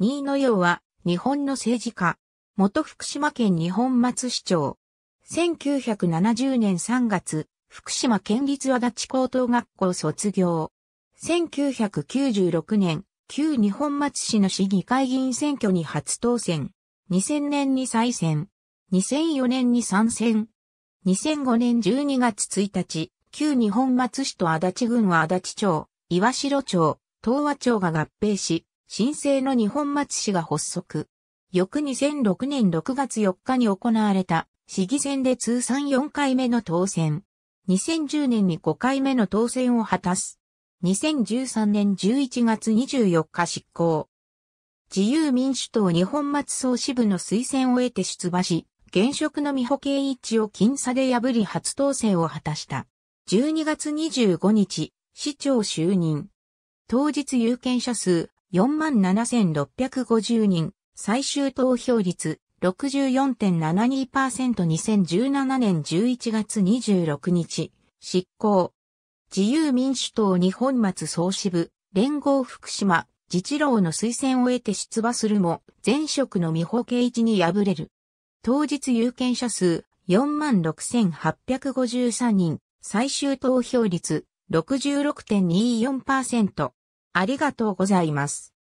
新野洋は、日本の政治家。元福島県日本松市長。1970年3月、福島県立足立高等学校卒業。1996年、旧日本松市の市議会議員選挙に初当選。2000年に再選。2004年に参戦。2005年12月1日、旧日本松市と足立郡は足立町、岩城町、東和町が合併し、新生の日本松市が発足。翌2006年6月4日に行われた市議選で通算4回目の当選。2010年に5回目の当選を果たす。2013年11月24日執行。自由民主党日本松総支部の推薦を得て出馬し、現職の美保険一を僅差で破り初当選を果たした。12月25日、市長就任。当日有権者数47,650人、最終投票率 64.72%2017 年11月26日、執行。自由民主党日本松総支部、連合福島、自治郎の推薦を得て出馬するも、前職の美保圭一に敗れる。当日有権者数46,853人、最終投票率66.24%。ありがとうございます。